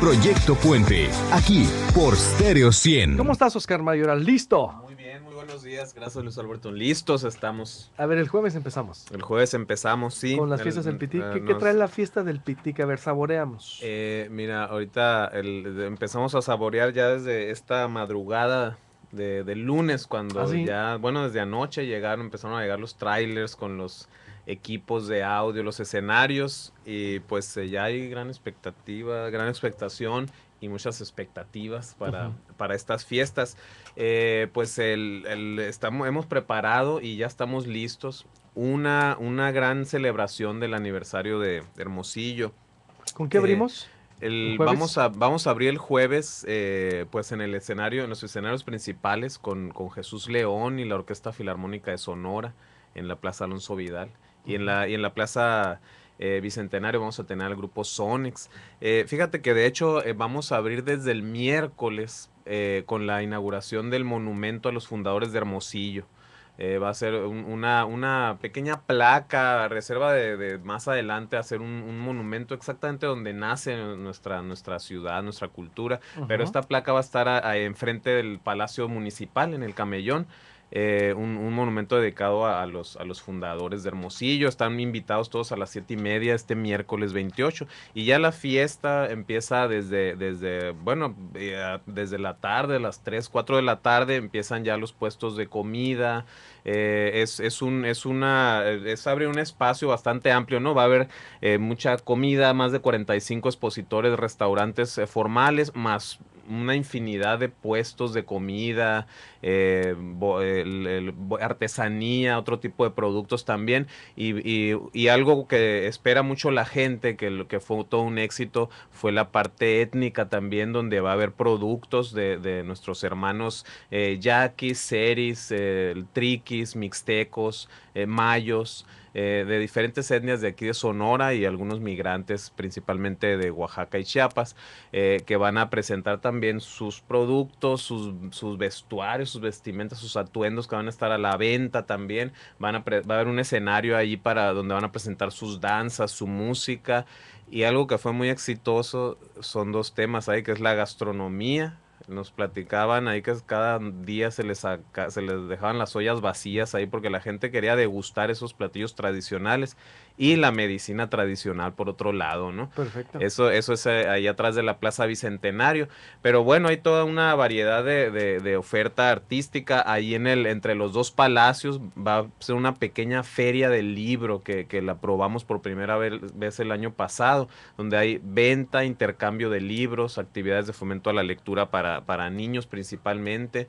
Proyecto Puente, aquí por Stereo 100. ¿Cómo estás, Oscar Mayoral? ¿Listo? Muy bien, muy buenos días. Gracias, Luis Alberto. Listos estamos. A ver, el jueves empezamos. El jueves empezamos, sí. Con las fiestas del Pitic. Eh, ¿Qué, trae la fiesta del Pitic? A ver, saboreamos. Eh, mira, ahorita empezamos a saborear ya desde esta madrugada de, lunes, cuando ah, ya, bueno, desde anoche llegaron, empezaron a llegar los trailers con los equipos de audio, los escenarios, y pues eh, ya hay gran expectativa, gran expectación y muchas expectativas para, para estas fiestas. Eh, pues el, el, estamos, hemos preparado y ya estamos listos una, una gran celebración del aniversario de, Hermosillo. ¿Con qué eh, abrimos? vamos, a, vamos a abrir el jueves, eh, pues en el escenario, en los escenarios principales con, Jesús León y la Orquesta Filarmónica de Sonora en la Plaza Alonso Vidal. Y en la, y en la Plaza eh, Bicentenario vamos a tener al grupo Sonex. Eh, fíjate que de hecho vamos a abrir desde el miércoles con la inauguración del monumento a los fundadores de Hermosillo. Eh, va a ser una, una, pequeña placa, reserva de, más adelante, hacer un, un, monumento exactamente donde nace nuestra, ciudad, nuestra cultura. Pero esta placa va a estar enfrente del Palacio Municipal, en el Camellón. Eh, un, monumento dedicado a, los, a los fundadores de Hermosillo. Están invitados todos a las siete y media este miércoles 28. Y ya la fiesta empieza desde, desde bueno, eh, desde la tarde, las 3, 4 de la tarde, empiezan ya los puestos de comida. Eh, es, es, un, es una, es abre un espacio bastante amplio, ¿no? Va a haber mucha comida, más de 45 expositores, restaurantes formales, más una infinidad de puestos de comida, eh, artesanía, otro tipo de productos también. Y, algo que espera mucho la gente, que, que fue todo un éxito, fue la parte étnica también, donde va a haber productos de, nuestros hermanos eh, yaquis, seris, eh, triquis, mixtecos, mayos. Eh, de diferentes etnias de aquí de Sonora y algunos migrantes principalmente de Oaxaca y Chiapas, eh, que van a presentar también sus productos, sus, vestuarios, sus vestimentas, sus atuendos que van a estar a la venta también. Van a va a haber un escenario ahí para donde van a presentar sus danzas, su música. Y algo que fue muy exitoso son dos temas ahí, que es la gastronomía nos platicaban ahí que cada día se les, se les dejaban las ollas vacías ahí porque la gente quería degustar esos platillos tradicionales y la medicina tradicional por otro lado, ¿no? Perfecto. Eso, eso es eh, ahí atrás de la Plaza Bicentenario. Pero bueno, hay toda una variedad de, de, oferta artística ahí en el, entre los dos palacios. Va a ser una pequeña feria del libro que, que la probamos por primera vez el año pasado, donde hay venta, intercambio de libros, actividades de fomento a la lectura para para, niños principalmente.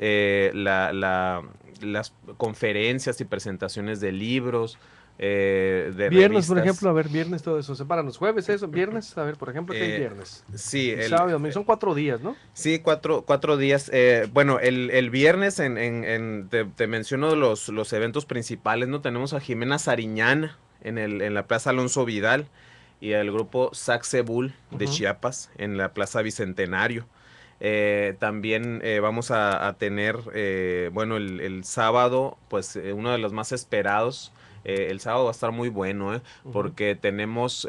Eh, las conferencias y presentaciones de libros. Eh, de viernes, por ejemplo, a ver, viernes todo eso. los jueves, eso, viernes, a ver, por ejemplo, ¿qué eh, viernes? Sí, sábado, son cuatro días, ¿no? Sí, cuatro, cuatro días. bueno, el, viernes, en, te, menciono los, los eventos principales, ¿no? Tenemos a Jimena Sariñana en, el, en la Plaza Alonso Vidal y al grupo Saxe Bull de Chiapas en la Plaza Bicentenario. Eh, también eh, vamos a, tener, eh, bueno, el, sábado, pues uno de los más esperados. el sábado va a estar muy bueno, porque tenemos,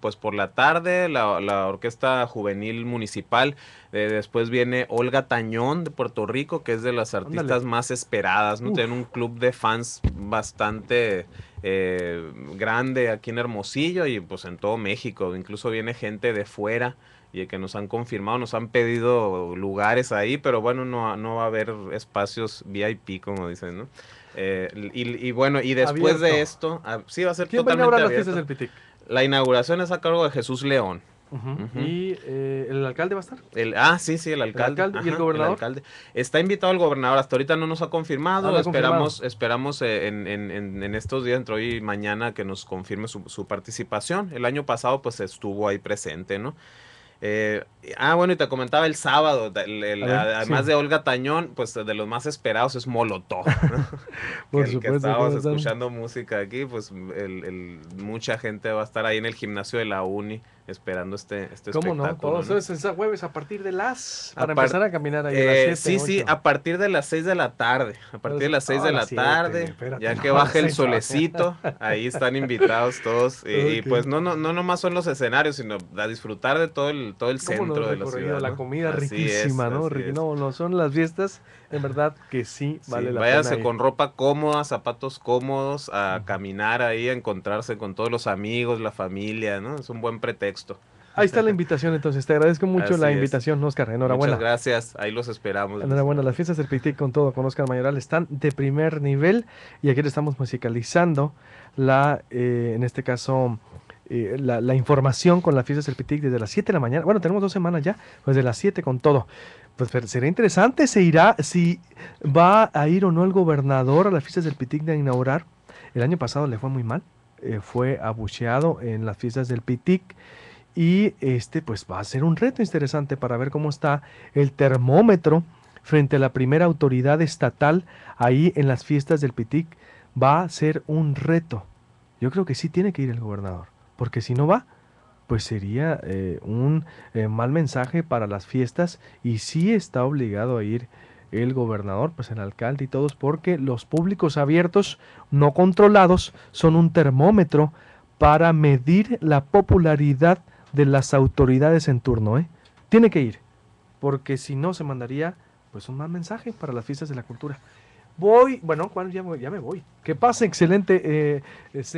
pues por la tarde, la, Orquesta Juvenil Municipal. después viene Olga Tañón de Puerto Rico, que es de las artistas más esperadas. ¿no? Tienen un club de fans bastante... grande aquí en Hermosillo y pues en todo México, incluso viene gente de fuera y que nos han confirmado, nos han pedido lugares ahí, pero bueno, no, no va a haber espacios VIP, como dicen, ¿no? Eh, y, bueno, y después de esto, ah, sí va a ser ¿Quién totalmente va a Las del La inauguración es a cargo de Jesús León. ¿Y eh, el alcalde va a estar? El, ah, sí, sí, el alcalde. ¿El alcalde? ¿Y el gobernador? Está invitado el gobernador, hasta ahorita no nos ha confirmado. Ah, esperamos esperamos eh, en, estos días, entre hoy y mañana, que nos confirme su, su participación. El año pasado, pues estuvo ahí presente, ¿no? Eh, ah, bueno, y te comentaba el sábado, además de Olga Tañón, pues de los más esperados es Molotov. Por estábamos escuchando música aquí, pues mucha gente va a estar ahí en el gimnasio de la Uni esperando este, este ¿Cómo espectáculo. no? Todos jueves a partir de las... Para empezar a caminar ahí a eh, Sí, sí, a partir de las 6 de la tarde. A partir de pues, las 6 de la tarde, ya que baje el solecito, ahí están invitados todos. Y, pues no, no, no nomás son los escenarios, sino a disfrutar de todo el, todo el centro de la ciudad. La comida riquísima, ¿no? No, no, son las fiestas, en verdad, que sí vale la pena. Váyase con ropa cómoda, zapatos cómodos, a caminar ahí, a encontrarse con todos los amigos, la familia, ¿no? Es un buen pretexto Ahí está la invitación, entonces. Te agradezco mucho la invitación, Oscar. Enhorabuena. Muchas gracias. Ahí los esperamos. Enhorabuena. Las fiestas del PITIC con todo, con Oscar Mayoral, están de primer nivel. Y aquí le estamos musicalizando la, eh, en este caso, eh, la, información con las fiestas del PITIC desde las 7 de la mañana. Bueno, tenemos dos semanas ya, pues de las 7 con todo. Pues será interesante, se irá, si va a ir o no el gobernador a las fiestas del PITIC de inaugurar. El año pasado le fue muy mal. Eh, fue abucheado en las fiestas del Pitic y este pues va a ser un reto interesante para ver cómo está el termómetro frente a la primera autoridad estatal ahí en las fiestas del PITIC. Va a ser un reto. Yo creo que sí tiene que ir el gobernador, porque si no va, pues sería eh, un eh, mal mensaje para las fiestas y sí está obligado a ir el gobernador, pues el alcalde y todos, porque los públicos abiertos no controlados son un termómetro para medir la popularidad de las autoridades en turno. ¿eh? Tiene que ir, porque si no se mandaría pues un mal mensaje para las fiestas de la cultura. Voy, bueno, Juan, ya, me voy. Que pase excelente eh, este,